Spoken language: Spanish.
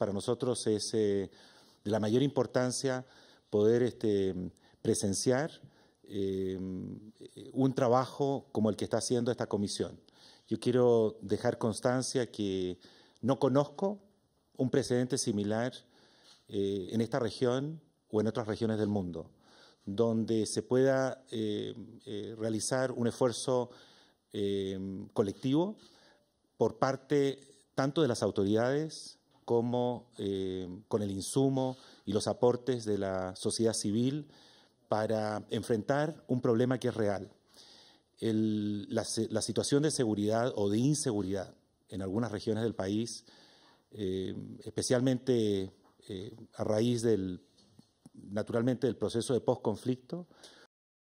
para nosotros es eh, de la mayor importancia poder este, presenciar eh, un trabajo como el que está haciendo esta comisión. Yo quiero dejar constancia que no conozco un precedente similar eh, en esta región o en otras regiones del mundo, donde se pueda realizar un esfuerzo colectivo por parte tanto de las autoridades como eh, con el insumo y los aportes de la sociedad civil para enfrentar un problema que es real. la, situación de seguridad o de inseguridad en algunas regiones del país, eh, especialmente eh, a raíz del, naturalmente, del proceso de post conflicto